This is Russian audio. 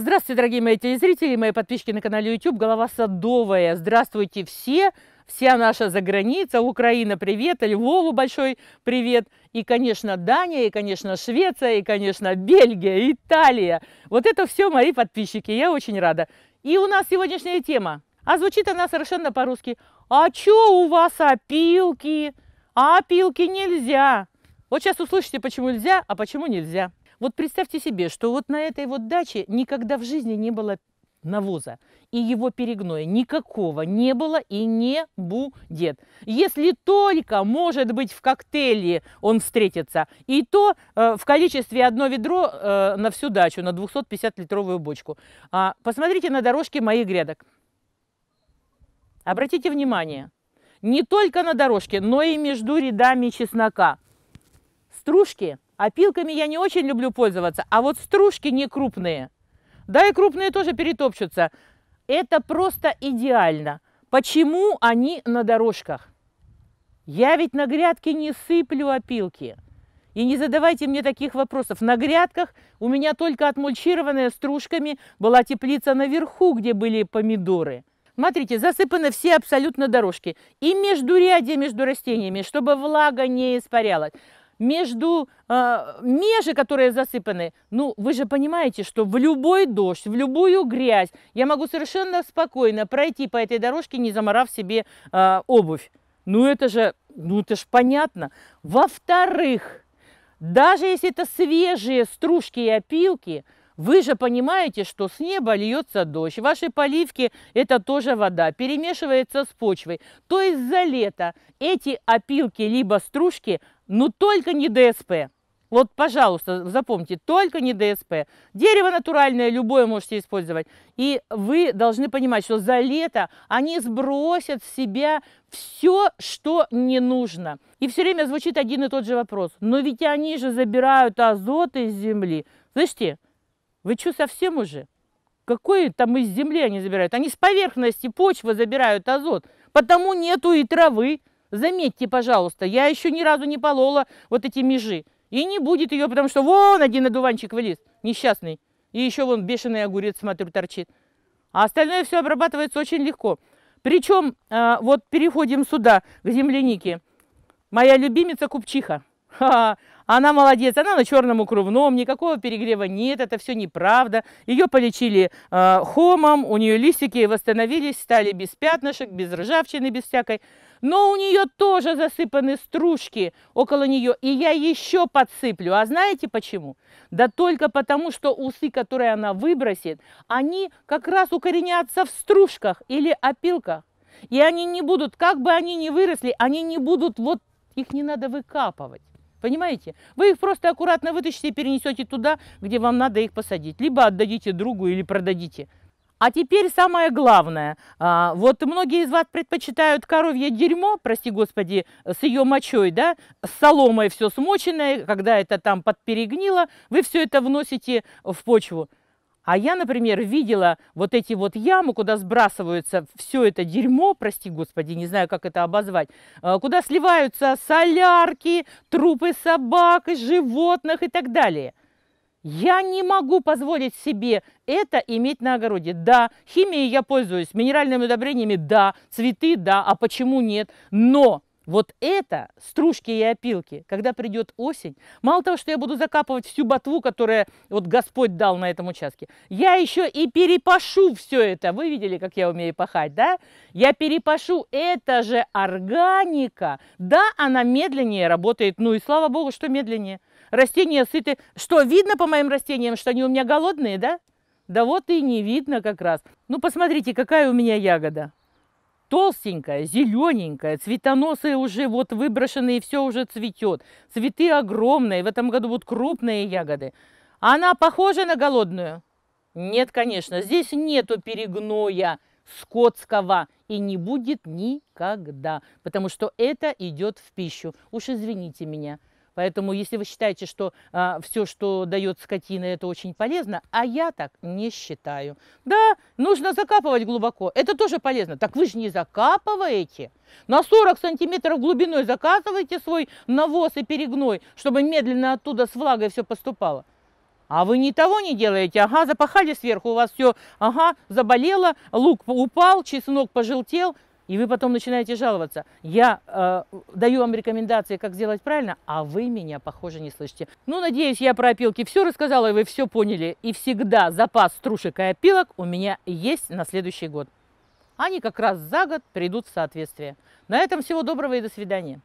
Здравствуйте, дорогие мои телезрители, мои подписчики на канале YouTube «Голова садовая». Здравствуйте все, вся наша заграница, Украина, привет, Львову большой привет. И, конечно, Дания, и, конечно, Швеция, и, конечно, Бельгия, Италия. Вот это все мои подписчики, я очень рада. И у нас сегодняшняя тема, а звучит она совершенно по-русски. А чё у вас опилки? А опилки нельзя. Вот сейчас услышите, почему нельзя, а почему нельзя. Вот представьте себе, что вот на этой вот даче никогда в жизни не было навоза и его перегноя никакого не было и не будет. Если только, может быть, в коктейле он встретится, и то э, в количестве одно ведро э, на всю дачу, на 250-литровую бочку. А, посмотрите на дорожки моих грядок. Обратите внимание, не только на дорожке, но и между рядами чеснока. Стружки – Опилками а я не очень люблю пользоваться, а вот стружки не крупные. Да и крупные тоже перетопчутся. Это просто идеально. Почему они на дорожках? Я ведь на грядке не сыплю опилки. И не задавайте мне таких вопросов. На грядках у меня только отмульчированная стружками была теплица наверху, где были помидоры. Смотрите, засыпаны все абсолютно дорожки. И между рядами между растениями, чтобы влага не испарялась между э, межи, которые засыпаны. Ну, вы же понимаете, что в любой дождь, в любую грязь я могу совершенно спокойно пройти по этой дорожке, не заморав себе э, обувь. Ну, это же, ну, это же понятно. Во-вторых, даже если это свежие стружки и опилки – вы же понимаете, что с неба льется дождь, ваши поливки – это тоже вода, перемешивается с почвой. То есть за лето эти опилки либо стружки, ну только не ДСП. Вот, пожалуйста, запомните, только не ДСП. Дерево натуральное, любое можете использовать. И вы должны понимать, что за лето они сбросят с себя все, что не нужно. И все время звучит один и тот же вопрос. Но ведь они же забирают азот из земли. Слышите? Вы что, совсем уже? Какой там из земли они забирают? Они с поверхности почвы забирают азот, потому нету и травы. Заметьте, пожалуйста, я еще ни разу не полола вот эти межи. И не будет ее, потому что вон один одуванчик вылез, несчастный. И еще вон бешеный огурец, смотрю, торчит. А остальное все обрабатывается очень легко. Причем, а, вот переходим сюда, к землянике. Моя любимица купчиха. Ха, она молодец, она на черном укрывном, никакого перегрева нет, это все неправда. Ее полечили э, хомом, у нее листики восстановились, стали без пятнышек, без ржавчины, без всякой. Но у нее тоже засыпаны стружки около нее, и я еще подсыплю. А знаете почему? Да только потому, что усы, которые она выбросит, они как раз укоренятся в стружках или опилках. И они не будут, как бы они ни выросли, они не будут, вот их не надо выкапывать. Понимаете? Вы их просто аккуратно вытащите и перенесете туда, где вам надо их посадить. Либо отдадите другу или продадите. А теперь самое главное. А, вот многие из вас предпочитают коровье дерьмо, прости господи, с ее мочой, да, с соломой все смоченное, когда это там подперегнило, вы все это вносите в почву. А я, например, видела вот эти вот ямы, куда сбрасываются все это дерьмо, прости господи, не знаю, как это обозвать, э, куда сливаются солярки, трупы собак и животных и так далее. Я не могу позволить себе это иметь на огороде. Да, химией я пользуюсь, минеральными удобрениями, да, цветы, да, а почему нет? Но вот это стружки и опилки, когда придет осень. Мало того, что я буду закапывать всю ботву, которая вот Господь дал на этом участке, я еще и перепашу все это. Вы видели, как я умею пахать, да? Я перепашу. Это же органика. Да, она медленнее работает. Ну и слава богу, что медленнее. Растения сыты. Что, видно по моим растениям, что они у меня голодные, да? Да вот и не видно как раз. Ну, посмотрите, какая у меня ягода толстенькая, зелененькая, цветоносы уже вот выброшенные, все уже цветет. Цветы огромные, в этом году будут крупные ягоды. Она похожа на голодную? Нет, конечно, здесь нету перегноя скотского и не будет никогда, потому что это идет в пищу. Уж извините меня. Поэтому, если вы считаете, что а, все, что дает скотина, это очень полезно, а я так не считаю. Да, нужно закапывать глубоко, это тоже полезно. Так вы же не закапываете. На 40 сантиметров глубиной заказываете свой навоз и перегной, чтобы медленно оттуда с влагой все поступало. А вы ни того не делаете. Ага, запахали сверху, у вас все, ага, заболело, лук упал, чеснок пожелтел – и вы потом начинаете жаловаться. Я э, даю вам рекомендации, как сделать правильно, а вы меня, похоже, не слышите. Ну, надеюсь, я про опилки все рассказала, и вы все поняли. И всегда запас стружек и опилок у меня есть на следующий год. Они как раз за год придут в соответствие. На этом всего доброго и до свидания.